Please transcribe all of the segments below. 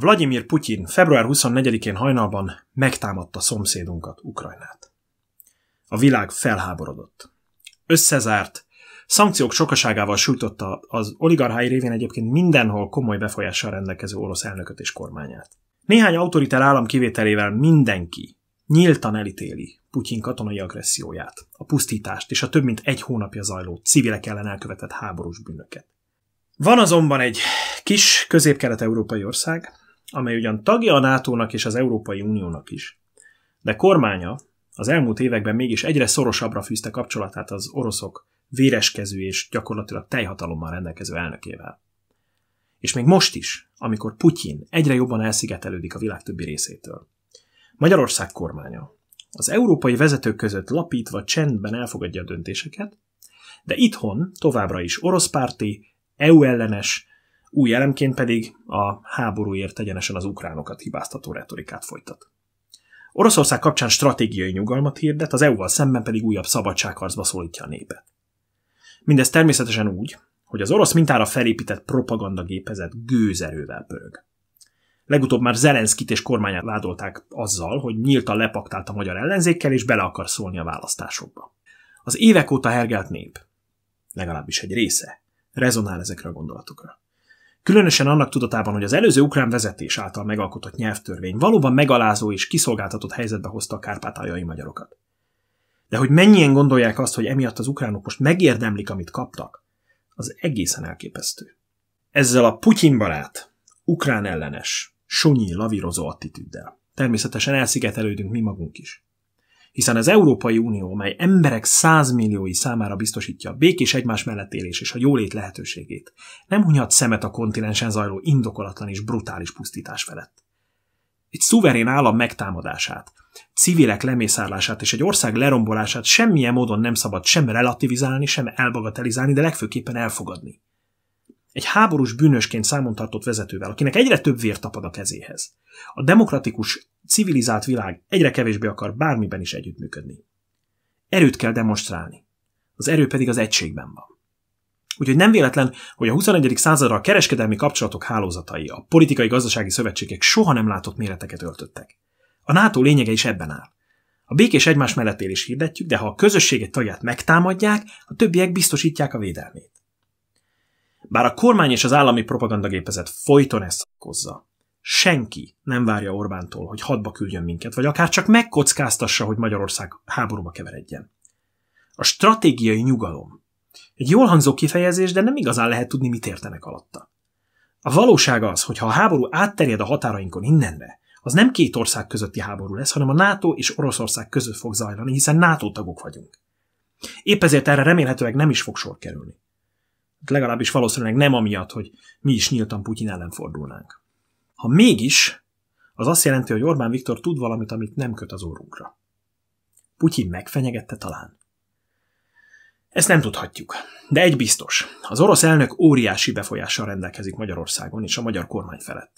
Vladimir Putyin február 24-én hajnalban megtámadta szomszédunkat, Ukrajnát. A világ felháborodott. Összezárt, szankciók sokaságával sújtotta az oligarchái révén egyébként mindenhol komoly befolyással rendelkező orosz elnököt és kormányát. Néhány autoritár állam kivételével mindenki nyíltan elítéli Putyin katonai agresszióját, a pusztítást és a több mint egy hónapja zajló civilek ellen elkövetett háborús bűnöket. Van azonban egy kis közép-kelet-európai ország, amely ugyan tagja a NATO-nak és az Európai Uniónak is, de kormánya az elmúlt években mégis egyre szorosabbra fűzte kapcsolatát az oroszok véreskező és gyakorlatilag teljhatalommal rendelkező elnökével. És még most is, amikor Putyin egyre jobban elszigetelődik a világ többi részétől. Magyarország kormánya az európai vezetők között lapítva csendben elfogadja a döntéseket, de itthon továbbra is oroszpárti, EU ellenes új elemként pedig a háborúért egyenesen az ukránokat hibáztató retorikát folytat. Oroszország kapcsán stratégiai nyugalmat hirdet, az EU-val szemben pedig újabb szabadságharcba szólítja a népet. Mindez természetesen úgy, hogy az orosz mintára felépített propagandagépezet gőzerővel pörög. Legutóbb már Zelenszkit és kormányát vádolták azzal, hogy nyíltan lepaktált a magyar ellenzékkel, és bele akar szólni a választásokba. Az évek óta hergelt nép, legalábbis egy része, rezonál ezekre a gondolatokra. Különösen annak tudatában, hogy az előző ukrán vezetés által megalkotott nyelvtörvény valóban megalázó és kiszolgáltatott helyzetbe hozta a kárpátaljai magyarokat. De hogy mennyien gondolják azt, hogy emiatt az ukránok most megérdemlik, amit kaptak, az egészen elképesztő. Ezzel a Putyin barát, ukrán ellenes, sunyi, lavírozó attitűddel természetesen elszigetelődünk mi magunk is hiszen az Európai Unió, mely emberek százmilliói számára biztosítja a békés egymás mellett élés és a jólét lehetőségét, nem hunyhat szemet a kontinensen zajló indokolatlan és brutális pusztítás felett. Egy szuverén állam megtámadását, civilek lemészárlását és egy ország lerombolását semmilyen módon nem szabad sem relativizálni, sem elbagatelizálni, de legfőképpen elfogadni egy háborús bűnösként számon tartott vezetővel, akinek egyre több vér tapad a kezéhez. A demokratikus, civilizált világ egyre kevésbé akar bármiben is együttműködni. Erőt kell demonstrálni. Az erő pedig az egységben van. Úgyhogy nem véletlen, hogy a 21. századra a kereskedelmi kapcsolatok hálózatai, a politikai-gazdasági szövetségek soha nem látott méreteket öltöttek. A NATO lényege is ebben áll. A békés egymás mellett is hirdetjük, de ha a közösség egy tagját megtámadják, a többiek biztosítják a védelmét. Bár a kormány és az állami propagandagépezet folyton ezt szakkozza, senki nem várja Orbántól, hogy hadba küldjön minket, vagy akár csak megkockáztassa, hogy Magyarország háborúba keveredjen. A stratégiai nyugalom. Egy jól hangzó kifejezés, de nem igazán lehet tudni, mit értenek alatta. A valóság az, hogy ha a háború átterjed a határainkon innenre, az nem két ország közötti háború lesz, hanem a NATO és Oroszország között fog zajlani, hiszen NATO tagok vagyunk. Épp ezért erre remélhetőleg nem is fog sor kerülni legalábbis valószínűleg nem amiatt, hogy mi is nyíltan Putyin ellen fordulnánk. Ha mégis, az azt jelenti, hogy Orbán Viktor tud valamit, amit nem köt az orrunkra. Putyin megfenyegette talán. Ezt nem tudhatjuk. De egy biztos, az orosz elnök óriási befolyással rendelkezik Magyarországon és a magyar kormány felett.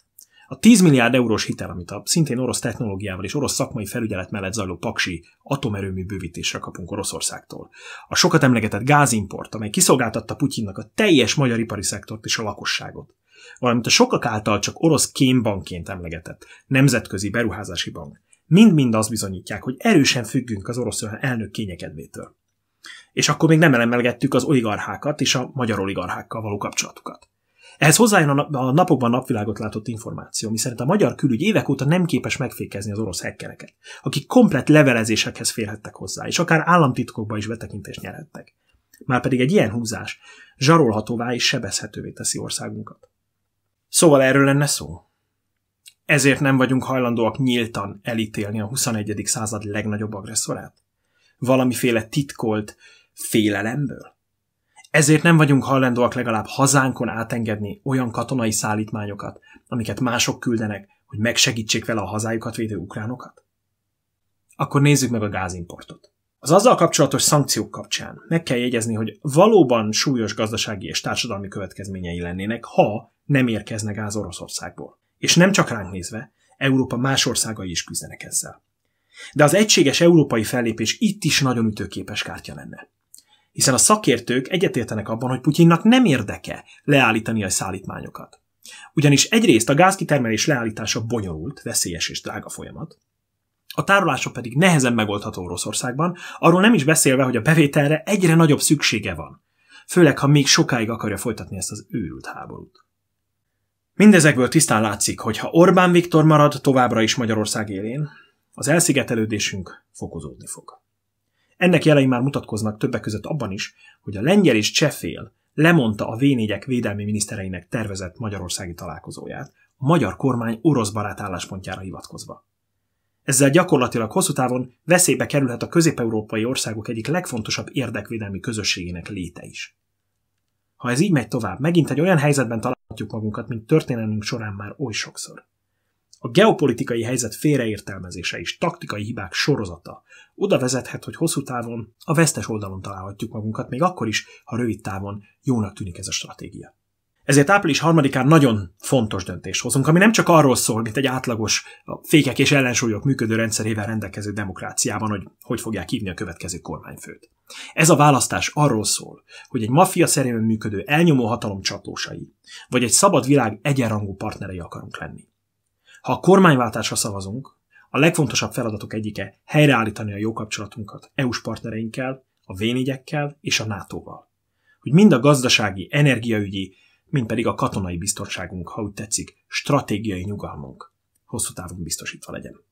A 10 milliárd eurós hitel, amit a szintén orosz technológiával és orosz szakmai felügyelet mellett zajló paksi atomerőmű bővítésre kapunk Oroszországtól. A sokat emlegetett gázimport, amely kiszolgáltatta Putyinnak a teljes magyar ipari szektort és a lakosságot valamint a sokak által csak orosz kémbankként emlegetett nemzetközi beruházási bank, mind-mind azt bizonyítják, hogy erősen függünk az orosz elnök kényekedvétől. És akkor még nem elemelgettük az oligarchákat és a magyar oligarchákkal való kapcsolatukat. Ehhez hozzájön a, a napokban napvilágot látott információ, miszerint a magyar külügy évek óta nem képes megfékezni az orosz hekkereket, akik komplet levelezésekhez férhettek hozzá, és akár államtitkokba is betekintést nyerhettek. Márpedig egy ilyen húzás zsarolhatóvá és sebezhetővé teszi országunkat. Szóval erről lenne szó. Ezért nem vagyunk hajlandóak nyíltan elítélni a 21. század legnagyobb agresszorát? Valamiféle titkolt félelemből? Ezért nem vagyunk hajlandóak legalább hazánkon átengedni olyan katonai szállítmányokat, amiket mások küldenek, hogy megsegítsék vele a hazájukat védő ukránokat? Akkor nézzük meg a gázimportot. Az azzal kapcsolatos szankciók kapcsán meg kell jegyezni, hogy valóban súlyos gazdasági és társadalmi következményei lennének, ha nem érkezne gáz Oroszországból. És nem csak ránk nézve, Európa más országai is küzdenek ezzel. De az egységes európai fellépés itt is nagyon ütőképes kártya lenne hiszen a szakértők egyetértenek abban, hogy Putyinnak nem érdeke leállítani a szállítmányokat. Ugyanis egyrészt a gázkitermelés leállítása bonyolult, veszélyes és drága folyamat, a tárolása pedig nehezen megoldható Oroszországban, arról nem is beszélve, hogy a bevételre egyre nagyobb szüksége van, főleg ha még sokáig akarja folytatni ezt az őrült háborút. Mindezekből tisztán látszik, hogy ha Orbán Viktor marad továbbra is Magyarország élén, az elszigetelődésünk fokozódni fog. Ennek jelei már mutatkoznak többek között abban is, hogy a lengyel és csefél lemondta a v védelmi minisztereinek tervezett magyarországi találkozóját, a magyar kormány orosz barát álláspontjára hivatkozva. Ezzel gyakorlatilag hosszú távon veszélybe kerülhet a közép-európai országok egyik legfontosabb érdekvédelmi közösségének léte is. Ha ez így megy tovább, megint egy olyan helyzetben találhatjuk magunkat, mint történelmünk során már oly sokszor. A geopolitikai helyzet félreértelmezése és taktikai hibák sorozata oda vezethet, hogy hosszú távon a vesztes oldalon találhatjuk magunkat, még akkor is, ha rövid távon jónak tűnik ez a stratégia. Ezért április 3-án nagyon fontos döntést hozunk, ami nem csak arról szól, mint egy átlagos a fékek és ellensúlyok működő rendszerével rendelkező demokráciában, hogy hogy fogják hívni a következő kormányfőt. Ez a választás arról szól, hogy egy maffia szerűen működő elnyomó hatalom csatlósai, vagy egy szabad világ egyenrangú partnerei akarunk lenni. Ha a kormányváltásra szavazunk, a legfontosabb feladatok egyike helyreállítani a jó kapcsolatunkat EU-s partnereinkkel, a v és a NATO-val. Hogy mind a gazdasági, energiaügyi, mind pedig a katonai biztonságunk, ha úgy tetszik, stratégiai nyugalmunk hosszú távon biztosítva legyen.